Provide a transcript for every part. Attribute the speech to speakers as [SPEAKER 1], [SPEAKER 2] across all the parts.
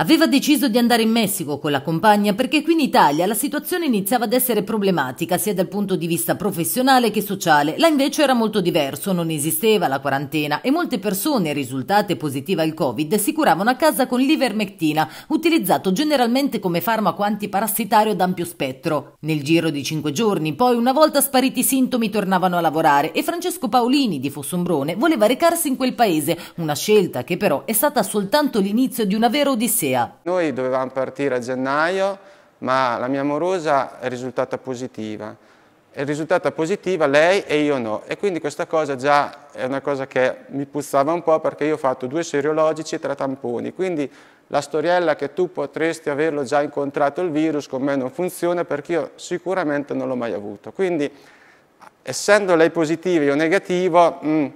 [SPEAKER 1] Aveva deciso di andare in Messico con la compagna perché qui in Italia la situazione iniziava ad essere problematica sia dal punto di vista professionale che sociale. Là invece era molto diverso, non esisteva la quarantena e molte persone risultate positive al Covid si curavano a casa con l'ivermectina, utilizzato generalmente come farmaco antiparassitario ad ampio spettro. Nel giro di cinque giorni poi, una volta spariti i sintomi, tornavano a lavorare e Francesco Paolini di Fossombrone voleva recarsi in quel paese, una scelta che però è stata soltanto l'inizio di una vera odissea Dorotea.
[SPEAKER 2] Noi dovevamo partire a gennaio, ma la mia morosa è risultata positiva. È risultata positiva lei e io no. E quindi questa cosa già è una cosa che mi puzzava un po' perché io ho fatto due seriologici e tre tamponi. Quindi la storiella che tu potresti averlo già incontrato il virus con me non funziona perché io sicuramente non l'ho mai avuto. Quindi essendo lei positiva e io negativo... Mh, mm,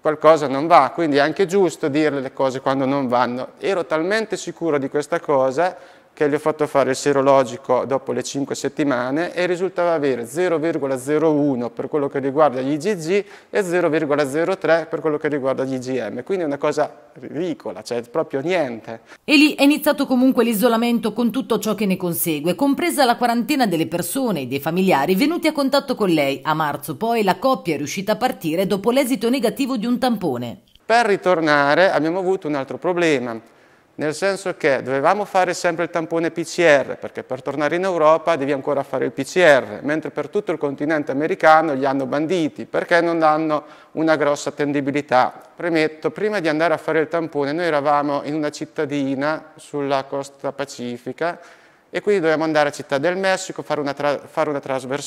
[SPEAKER 2] qualcosa non va, quindi è anche giusto dirle le cose quando non vanno. Ero talmente sicuro di questa cosa che gli ho fatto fare il serologico dopo le 5 settimane e risultava avere 0,01 per quello che riguarda gli IgG e 0,03 per quello che riguarda gli IgM, quindi è una cosa ridicola, cioè proprio niente.
[SPEAKER 1] E lì è iniziato comunque l'isolamento con tutto ciò che ne consegue, compresa la quarantena delle persone e dei familiari venuti a contatto con lei. A marzo poi la coppia è riuscita a partire dopo l'esito negativo di un tampone.
[SPEAKER 2] Per ritornare abbiamo avuto un altro problema nel senso che dovevamo fare sempre il tampone PCR, perché per tornare in Europa devi ancora fare il PCR, mentre per tutto il continente americano li hanno banditi, perché non hanno una grossa attendibilità. Premetto, prima di andare a fare il tampone, noi eravamo in una cittadina sulla costa pacifica, e quindi dovevamo andare a Città del Messico, fare una, tra fare una,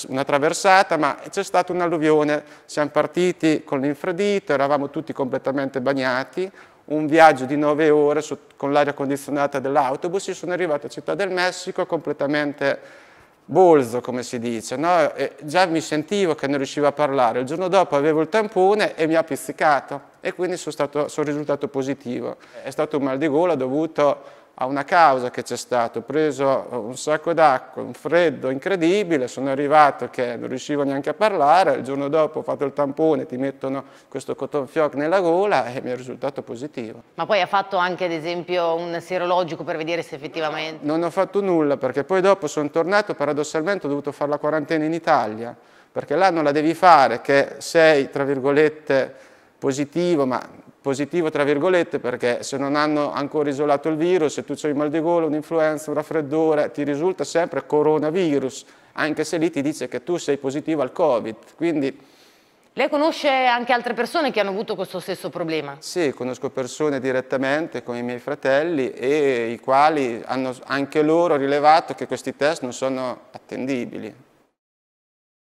[SPEAKER 2] una traversata, ma c'è stata un'alluvione, siamo partiti con l'infradito, eravamo tutti completamente bagnati, un viaggio di 9 ore su, con l'aria condizionata dell'autobus, io sono arrivato a Città del Messico completamente bolzo, come si dice, no? già mi sentivo che non riuscivo a parlare. Il giorno dopo avevo il tampone e mi ha pizzicato e quindi sono, stato, sono risultato positivo. È stato un mal di gola dovuto a una causa che c'è stato, ho preso eh, un sacco d'acqua, un freddo incredibile, sono arrivato che non riuscivo neanche a parlare, il giorno dopo ho fatto il tampone, ti mettono questo cotton fioc nella gola e mi è risultato positivo.
[SPEAKER 1] Ma poi ha fatto anche ad esempio un serologico per vedere se effettivamente...
[SPEAKER 2] Non ho fatto nulla perché poi dopo sono tornato, paradossalmente ho dovuto fare la quarantena in Italia, perché là non la devi fare che sei, tra virgolette, positivo, ma positivo tra virgolette perché se non hanno ancora isolato il virus, se tu hai mal di gola, un'influenza, un raffreddore, ti risulta sempre coronavirus, anche se lì ti dice che tu sei positivo al Covid. Quindi, lei conosce anche altre persone che hanno avuto questo stesso problema? Sì, conosco persone direttamente come i miei fratelli e i quali hanno anche loro rilevato che questi test non sono attendibili.